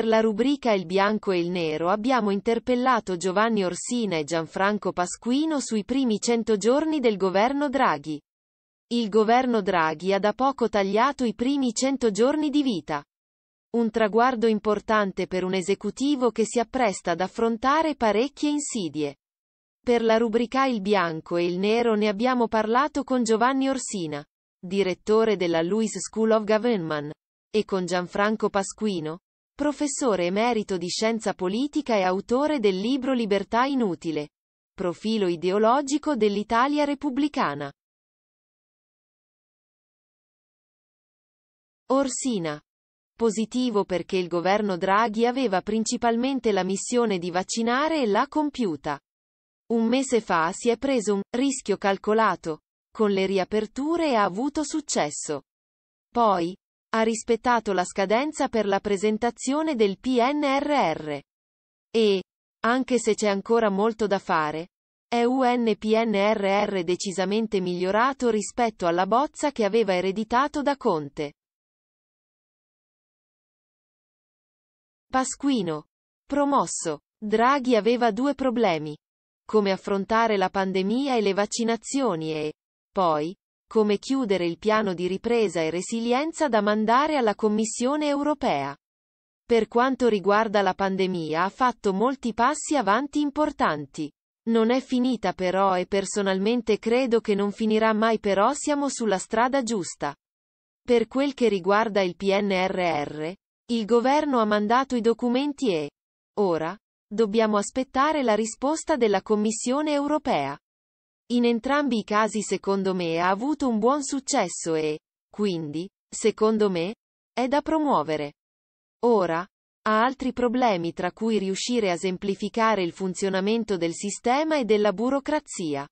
Per la rubrica Il bianco e il nero abbiamo interpellato Giovanni Orsina e Gianfranco Pasquino sui primi 100 giorni del governo Draghi. Il governo Draghi ha da poco tagliato i primi 100 giorni di vita. Un traguardo importante per un esecutivo che si appresta ad affrontare parecchie insidie. Per la rubrica Il bianco e il nero ne abbiamo parlato con Giovanni Orsina, direttore della Lewis School of Government, e con Gianfranco Pasquino, professore emerito di scienza politica e autore del libro Libertà inutile. Profilo ideologico dell'Italia repubblicana. Orsina. Positivo perché il governo Draghi aveva principalmente la missione di vaccinare e l'ha compiuta. Un mese fa si è preso un rischio calcolato. Con le riaperture ha avuto successo. Poi, ha rispettato la scadenza per la presentazione del PNRR. E, anche se c'è ancora molto da fare, è un PNRR decisamente migliorato rispetto alla bozza che aveva ereditato da Conte. Pasquino. Promosso. Draghi aveva due problemi. Come affrontare la pandemia e le vaccinazioni e, poi, come chiudere il piano di ripresa e resilienza da mandare alla Commissione europea. Per quanto riguarda la pandemia ha fatto molti passi avanti importanti. Non è finita però e personalmente credo che non finirà mai però siamo sulla strada giusta. Per quel che riguarda il PNRR, il governo ha mandato i documenti e, ora, dobbiamo aspettare la risposta della Commissione europea. In entrambi i casi secondo me ha avuto un buon successo e, quindi, secondo me, è da promuovere. Ora, ha altri problemi tra cui riuscire a semplificare il funzionamento del sistema e della burocrazia.